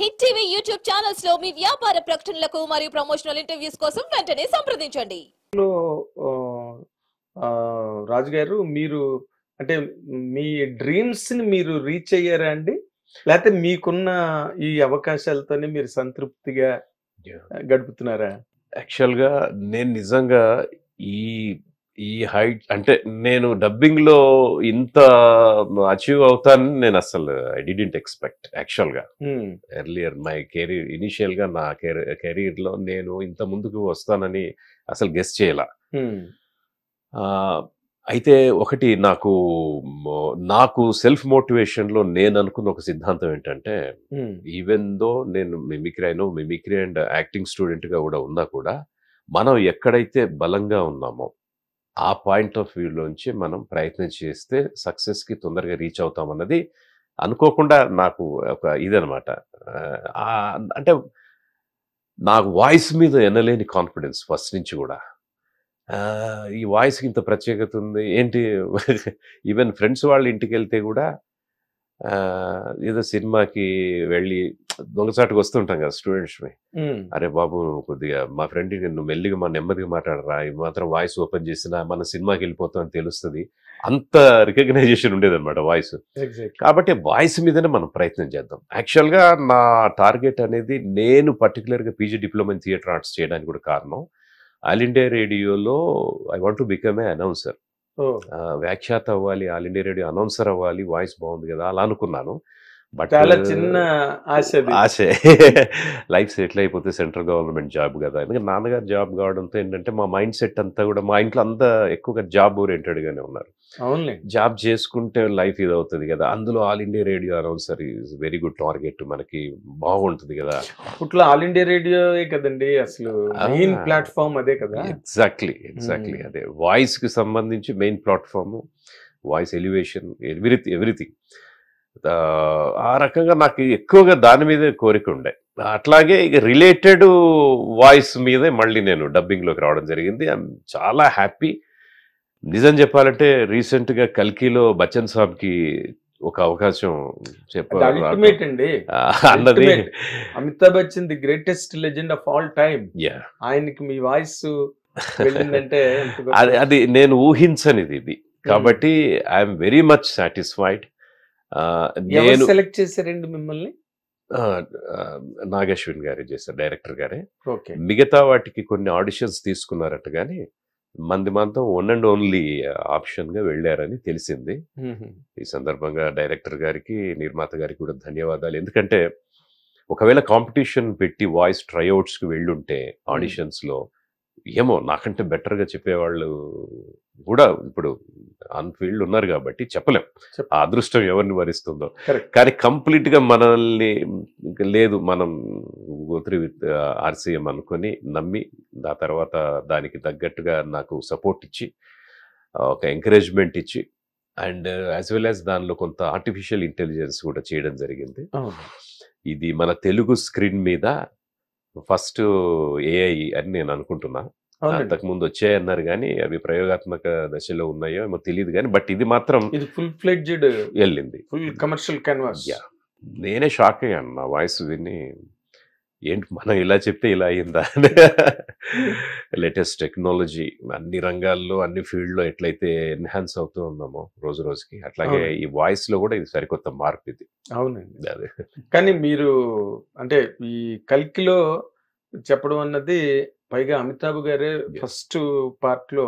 Hit TV YouTube channels లో మీ వ్యాపార ప్రకటనలకు మరియు ప్రమోషనల్ ఇంటర్వ్యూస్ కోసం వెంటనే సంప్రదించండి రాజు గారు మీరు అంటే మీ డ్రీమ్స్ ని మీరు రీచ్ అయ్యారా అండి లేకపోతే మీకున్న ఈ అవకాశాలతోనే మీరు సంతృప్తిగా గడుపుతున్నారా యాక్చువల్గా నేను నిజంగా ఈ ఈ హైట్ అంటే నేను డబ్బింగ్లో ఇంత అచీవ్ అవుతానని నేను అసలు ఐ డిడెంట్ ఎక్స్పెక్ట్ యాక్చువల్గా ఎర్లియర్ మై కెరీర్ ఇనిషియల్గా నా కెరీర్లో నేను ఇంత ముందుకు వస్తానని అసలు గెస్ చేయాల అయితే ఒకటి నాకు నాకు సెల్ఫ్ మోటివేషన్లో నేను అనుకున్న ఒక సిద్ధాంతం ఏంటంటే ఈవెన్ దో నేను మిమిక్రీ అయినా మిమిక్రీ అండ్ యాక్టింగ్ స్టూడెంట్గా కూడా ఉన్నా కూడా మనం ఎక్కడైతే బలంగా ఉన్నామో ఆ పాయింట్ ఆఫ్ వ్యూలోంచి మనం ప్రయత్నం చేస్తే సక్సెస్కి తొందరగా రీచ్ అవుతాం అన్నది అనుకోకుండా నాకు ఒక ఇదనమాట అంటే నాకు వాయిస్ మీద ఎనలేని కాన్ఫిడెన్స్ ఫస్ట్ నుంచి కూడా ఈ వాయిస్కి ఇంత ప్రత్యేకత ఉంది ఏంటి ఈవెన్ ఫ్రెండ్స్ వాళ్ళ ఇంటికి వెళ్తే కూడా ఏదో సినిమాకి వెళ్ళి దొంగచాటుకు వస్తుంటాం కదా మీ అరే బాబు కొద్దిగా మా ఫ్రెండ్ నువ్వు మెల్లిగా మా నెమ్మదిగా మాట్లాడరా ఈ మాత్రం వాయిస్ ఓపెన్ చేసినా మన సినిమాకి వెళ్ళిపోతాం అని తెలుస్తుంది అంత రికగ్నైజేషన్ ఉండేదన్నమాట వాయిస్ కాబట్టి వాయిస్ మీదనే మనం ప్రయత్నం చేద్దాం యాక్చువల్గా నా టార్గెట్ అనేది నేను పర్టికులర్గా పీజీ డిప్లొమా థియేటర్ ఆర్ట్స్ చేయడానికి కూడా కారణం ఆల్ ఇండియా రేడియోలో I want to become a announcer వ్యాఖ్యాత అవ్వాలి ఆల్ ఇండియా రేడియో అనౌన్సర్ అవ్వాలి వాయిస్ బాగుంది కదా అలా అనుకున్నాను బట్ చాలా చిన్న ఆశ ఆశే లైఫ్ సెటిల్ అయిపోతే సెంట్రల్ గవర్నమెంట్ జాబ్ కదా ఎందుకంటే నాన్నగారు జాబ్ కావడంతో ఏంటంటే మా మైండ్ సెట్ అంతా కూడా మా ఇంట్లో అంతా ఎక్కువగా జాబ్ గానే ఉన్నారు జాబ్ చేసుకుంటే లైఫ్ ఇది అవుతుంది కదా అందులో all India radio announcer is very good target మనకి బాగుంటుంది కదా ఇట్లా ఆల్ ఇండియా రేడియోయే కదండి అసలు మెయిన్ ప్లాట్ఫామ్ అదే కదా ఎగ్జాక్ట్లీ ఎగ్జాక్ట్లీ అదే వాయిస్ కి సంబంధించి main platform voice elevation everything everything ఆ రకంగా నాకు ఎక్కువగా దాని మీదే కోరిక ఉండే అట్లాగే ఇక రిలేటెడ్ వాయిస్ మీదే మళ్ళీ నేను డబ్బింగ్లోకి రావడం జరిగింది ఐఎమ్ చాలా హ్యాపీ నిజం చెప్పాలంటే రీసెంట్గా కల్కీలో బచ్చన్ సాబ్కి ఒక అవకాశం చెప్పండి అన్నది Amitabh Bachchan the greatest legend of all time ఆయనకి మీ వాయిస్ అంటే అది నేను ఊహించనిది ఇది hmm. కాబట్టి ఐఎమ్ వెరీ మచ్ సాటిస్ఫైడ్ నేను సెలెక్ట్ చేశారండి మిమ్మల్ని నాగశ్విన్ గారే చేశారు డైరెక్టర్ గారే మిగతా వాటికి కొన్ని ఆడిషన్స్ తీసుకున్నారట కానీ మంది మాత్రం వన్ అండ్ ఓన్లీ ఆప్షన్ గా వెళ్ళారని తెలిసింది ఈ సందర్భంగా డైరెక్టర్ గారికి నిర్మాత గారికి కూడా ధన్యవాదాలు ఎందుకంటే ఒకవేళ కాంపిటీషన్ పెట్టి వాయిస్ ట్రైఅవుట్స్కి వెళ్ళుంటే ఆడిషన్స్లో ఏమో నాకంటే బెటర్గా చెప్పేవాళ్ళు కూడా ఇప్పుడు అన్ఫీల్డ్ ఫీల్డ్ ఉన్నారు కాబట్టి చెప్పలేం ఆ అదృష్టం ఎవరిని వరిస్తుందో కానీ కంప్లీట్గా మనల్ని లేదు మనం గోత్రి విత్ ఆర్సీఎం అనుకొని నమ్మి ఆ తర్వాత దానికి తగ్గట్టుగా నాకు సపోర్ట్ ఇచ్చి ఒక ఎంకరేజ్మెంట్ ఇచ్చి అండ్ యాజ్ వెల్ యాజ్ దానిలో కొంత ఆర్టిఫిషియల్ ఇంటెలిజెన్స్ కూడా చేయడం జరిగింది ఇది మన తెలుగు స్క్రీన్ మీద ఫస్ట్ ఏఐ అని నేను అనుకుంటున్నా అంతకు ముందు వచ్చాయి అన్నారు కానీ అవి ప్రయోగాత్మక దశలో ఉన్నాయో ఏమో తెలియదు కానీ బట్ ఇది మాత్రం ఇది ఫుల్ ఫ్లెడ్జ్డ్ వెళ్ళింది ఫుల్ కమర్షియల్ క్యాన్వాస్ నేనే షాక్ అయ్యాను నా వాయిస్ విని ఏంటి మనం ఇలా చెప్తే ఇలా అయిందా లేటెస్ట్ టెక్నాలజీ అన్ని రంగాల్లో అన్ని ఫీల్డ్లో ఎట్లయితే ఎన్హాన్స్ అవుతూ ఉన్నామో రోజు రోజుకి అట్లాగే ఈ వాయిస్ లో కూడా ఇది సరికొత్త మార్పు ఇది అవునండి అదే కానీ మీరు అంటే ఈ కల్కిలో చెప్పడం అన్నది పైగా అమితాబ్ గారే ఫస్ట్ పార్ట్ లో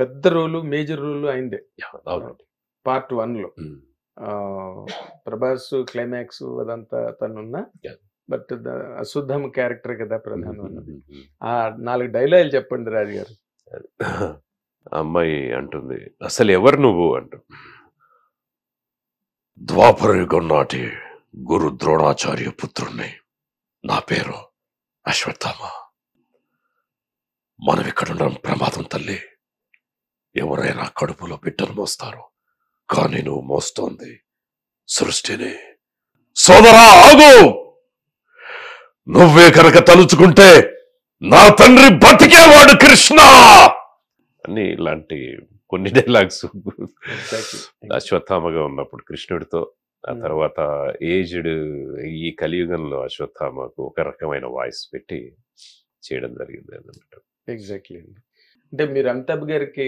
పెద్ద రోలు మేజర్ రోలు అయిందే పార్ట్ వన్ లో ప్రభాస్ క్లైమాక్స్ అదంతా తనున్నా బట్ అశుద్ధం క్యారెక్టర్ కదా ప్రధానం ఆ నాలుగు డైలాగులు చెప్పండి రాజు గారు అమ్మాయి అంటుంది అసలు ఎవరు నువ్వు అంటు ద్వాపరయుగం నాటి గురు ద్రోణాచార్య పుత్రుణ్ణి నా పేరు అశ్వత్థామ మనం ఇక్కడ ఉండడం ప్రమాదం తల్లి ఎవరైనా కడుపులో బిడ్డను మోస్తారు కానీ నువ్వు మోస్తోంది సృష్టిని సోదరా ఆగు నువ్వే కనుక తలుచుకుంటే నా తండ్రి బతికేవాడు కృష్ణ అని ఇలాంటి కొన్ని డైలాగ్స్ అశ్వత్థామగా ఉన్నప్పుడు కృష్ణుడితో ఆ hmm. తర్వాత ఏజ్డ్ ఈ కలియుగంలో అశ్వత్థామకు ఒక రకమైన వాయిస్ పెట్టి చేయడం జరిగింది అన్నట్టు ఎగ్జాక్ట్లీ అంటే మీరు అమితాబ్ గారికి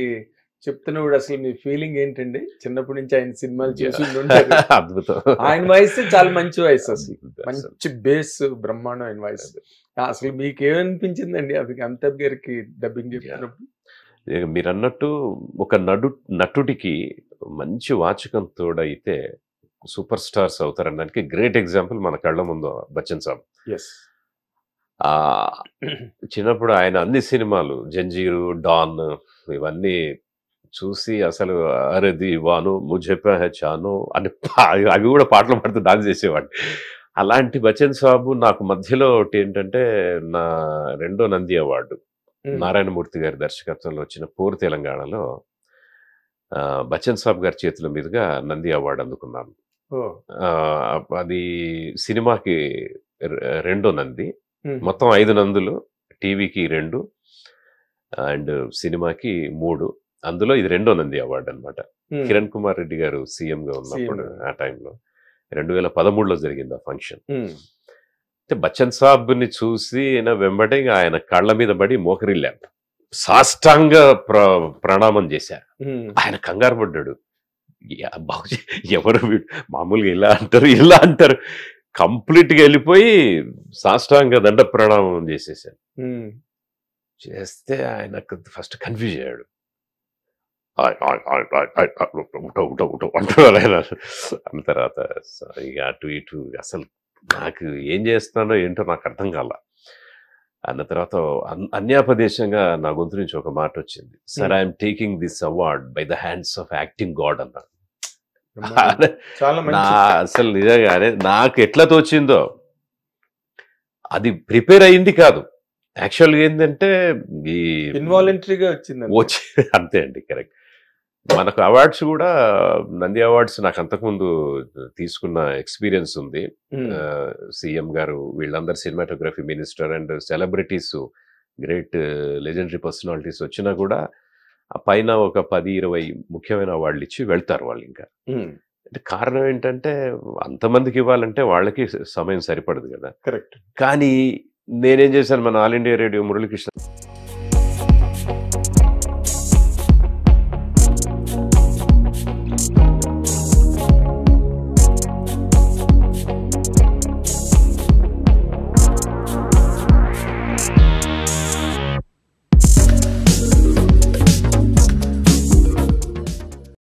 చెప్తున్నప్పుడు అసలు మీ ఫీలింగ్ ఏంటండి చిన్నప్పటి నుంచి ఆయన సినిమాలు చేసి అద్భుతం ఆయన వయసు చాలా మంచి వాయిస్ అసలు మంచి బేస్ బ్రహ్మాండం ఆయన వాయిస్ అసలు మీకు అండి అది అమితాబ్ గారికి డబ్బింగ్ చెప్పినప్పుడు మీరు అన్నట్టు ఒక నడు నటుడికి మంచి వాచకం తోడైతే సూపర్ స్టార్స్ అవుతారనడానికి గ్రేట్ ఎగ్జాంపుల్ మన కళ్ళ ముందు బచ్చన్ సాబ్ ఎస్ చిన్నప్పుడు ఆయన అన్ని సినిమాలు జంజీరు డాన్ ఇవన్నీ చూసి అసలు అరేది వాను ముజెపా హే చాను అని అవి కూడా పాటలు పాడుతూ డాన్స్ చేసేవాడిని అలాంటి బచ్చన్ సాబు నాకు మధ్యలో ఒకటి ఏంటంటే నా రెండో నంది అవార్డు నారాయణమూర్తి గారి దర్శకత్వంలో వచ్చిన పూర్ తెలంగాణలో బచ్చన్ సాబ్ గారి చేతుల మీదుగా నంది అవార్డు అందుకున్నాను అది సినిమాకి రెండో నంది మొత్తం ఐదు నందులు టీవీకి రెండు అండ్ సినిమాకి మూడు అందులో ఇది రెండో నంది అవార్డు అనమాట కిరణ్ కుమార్ రెడ్డి గారు సీఎం గా ఉన్నప్పుడు ఆ టైంలో రెండు వేల పదమూడులో జరిగింది ఆ ఫంక్షన్ అంటే బచ్చన్ సాబ్ని చూసి ఆయన వెంబడి ఆయన కళ్ళ మీద పడి మోకరిల్లా సాష్టాంగ ప్రణామం చేశారు ఆయన కంగారు పడ్డాడు ఎవరు మామూలుగా ఇలా అంటారు ఇలా అంటారు కంప్లీట్గా వెళ్ళిపోయి సాష్టాంగ దండ ప్రణామం చేసేసాడు చేస్తే ఆయన ఫస్ట్ కన్ఫ్యూజ్ అయ్యాడు అంటూ తర్వాత ఇక అటు ఇటు అసలు నాకు ఏం చేస్తున్నానో ఏంటో నాకు అర్థం కాల అన్న తర్వాత అన్యాపదేశంగా నా గొంతు నుంచి ఒక మాట వచ్చింది sir I'm taking this award by the hands of acting god అన్నాడు అసలు నిజంగానే నాకు ఎట్లా తోచిందో అది ప్రిపేర్ అయింది కాదు యాక్చువల్గా ఏంటంటే ఈ ఇన్వాలంటరీగా వచ్చింది వచ్చి అంతే అండి కరెక్ట్ మనకు అవార్డ్స్ కూడా నంది అవార్డ్స్ నాకు అంతకుముందు తీసుకున్న ఎక్స్పీరియన్స్ ఉంది సీఎం గారు వీళ్ళందరూ cinematography minister and celebrities great legendary personalities వచ్చినా కూడా పైన ఒక పది ఇరవై ముఖ్యమైన అవార్డులు ఇచ్చి వెళ్తారు వాళ్ళు ఇంకా అంటే కారణం ఏంటంటే అంతమందికి ఇవ్వాలంటే వాళ్ళకి సమయం సరిపడదు కదా కరెక్ట్ కానీ నేనేం చేశాను మన ఆల్ ఇండియా రేడియో మురళీకృష్ణ